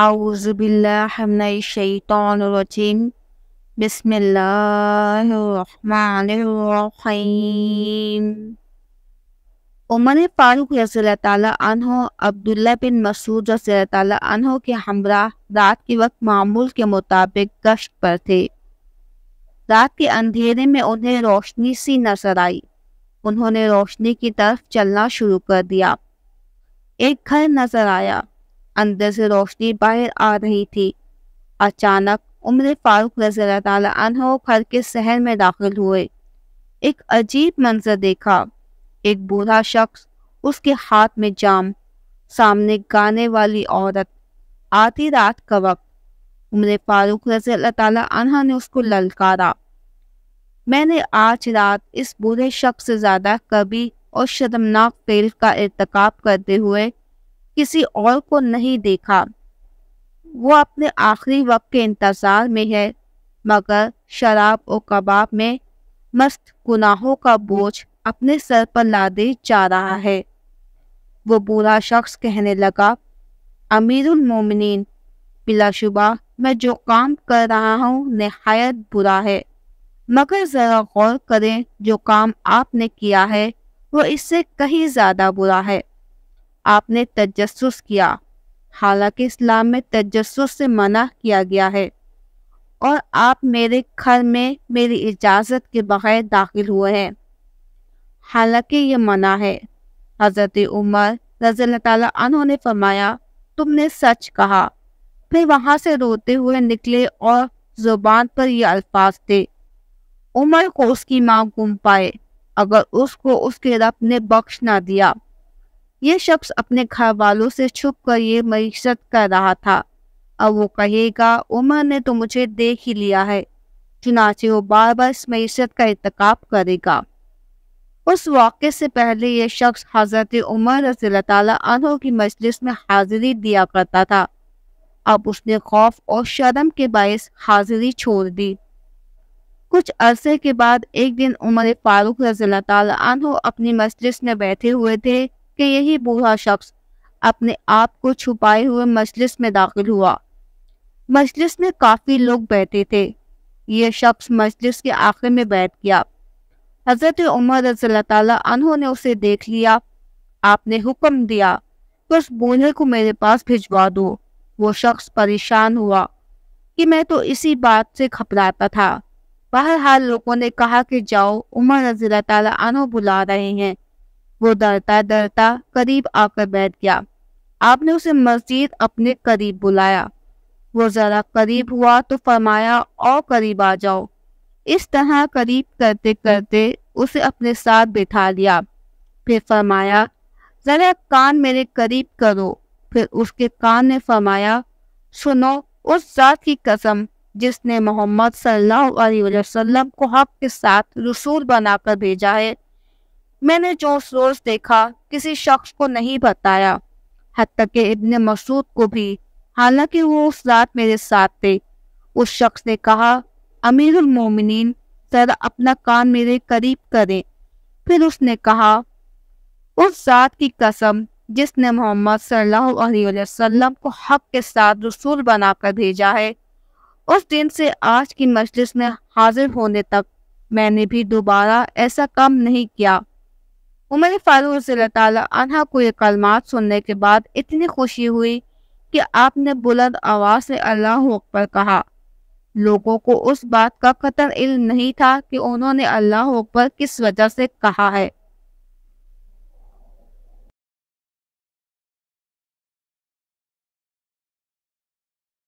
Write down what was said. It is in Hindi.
आउज़बिल्लाशैतरजीम बिस्मिल्लाहिर्रहमानिर्रहीम उमर फारूक रसील्हो अब्दुल्ला बिन मसूद रसील्हो के हमरा रात के वक्त मामूल के मुताबिक गश्त पर थे रात के अंधेरे में उन्हें रोशनी सी नजर आई उन्होंने रोशनी की तरफ चलना शुरू कर दिया एक घर नजर आया अंदर से रोशनी बाहर आ रही थी अचानक उम्र फारूक रजरा घर के शहर में दाखिल हुए एक अजीब मंजर देखा एक बूढ़ा शख्स उसके हाथ में जाम सामने गाने वाली औरत आधी रात का वक्त उम्र फारूक रजी अल्लाह ने उसको ललकारा मैंने आज रात इस बूढ़े शख्स से ज़्यादा कभी और शर्मनाक फेल का इरतकब करते हुए किसी और को नहीं देखा वो अपने आखिरी वक्त के इंतजार में है मगर शराब और कबाब में मस्त गुनाहों का बोझ अपने सर पर लादे जा रहा है वो बुरा शख्स कहने लगा अमीरुल मोमिनीन बिलाशुबा मैं जो काम कर रहा हूँ नहायत बुरा है मगर ज़रा गौर करें जो काम आपने किया है वो इससे कहीं ज़्यादा बुरा है आपने तजस किया हालांकि इस्लाम में तजस से मना किया गया है और आप मेरे घर में मेरी इजाज़त के बगैर दाखिल हुए हैं हालांकि ये मना है हज़रत उमर रजील तन ने फरमाया तुमने सच कहा फिर वहाँ से रोते हुए निकले और ज़ुबान पर ये अल्फाज थे उमर को उसकी माँ गुम पाए अगर उसको उसके रब ने बख्श ना दिया यह शख्स अपने घर वालों से छुप कर ये मीशत कर रहा था अब वो कहेगा उमर ने तो मुझे देख ही लिया है चुनाचे वो बार बार इस मीशत का इरतकाब करेगा उस वाक़े से पहले यह शख्स हज़रत उमर रसी की मजलिस में हाजिरी दिया करता था अब उसने खौफ और शर्म के बायस हाजिरी छोड़ दी कुछ अरसे के बाद एक दिन उमर फारूक रजील रजी अपनी मजलिस में बैठे हुए थे कि यही बूढ़ा शख्स अपने आप को छुपाए हुए मजलिस में दाखिल हुआ मजलिस में काफी लोग बैठे थे यह शख्स मजलिस के आखिर में बैठ गया हजरत उमर रजू ने उसे देख लिया आपने हुक्म दिया कि उस बूढ़े को मेरे पास भिजवा दो वो शख्स परेशान हुआ कि मैं तो इसी बात से घबराता था बहरहाल लोगों ने कहा कि जाओ उमर तला बुला रहे हैं वो डरता डरता करीब आकर बैठ गया आपने उसे मजीद अपने करीब बुलाया वो जरा करीब हुआ तो फरमाया और करीब आ जाओ इस तरह करीब करते करते उसे अपने साथ बिठा लिया फिर फरमाया जरा कान मेरे करीब करो फिर उसके कान ने फरमाया सुनो उस जात की कसम जिसने मोहम्मद सल्लल्लाहु अलैहि वसल्लम को हक के साथ रसूल बनाकर भेजा है मैंने जो सोर्स देखा किसी शख्स को नहीं बताया हती के इब्ने मसूद को भी हालांकि वो उस रात मेरे साथ थे उस शख्स ने कहा अमीर मोमिन सर अपना कान मेरे करीब करें फिर उसने कहा उस जात की कसम जिसने मोहम्मद सल्लल्लाहु अलैहि वसल्लम को हक के साथ रसूल बनाकर भेजा है उस दिन से आज की मजलिस में हाजिर होने तक मैंने भी दोबारा ऐसा काम नहीं किया उमर फारूक अनहा को ये कलमात सुनने के बाद इतनी खुशी हुई कि आपने बुलंद आवाज से अल्लाह अकबर कहा लोगों को उस बात का कतर इल्म नहीं था कि उन्होंने अल्लाह अकबर किस वजह से कहा है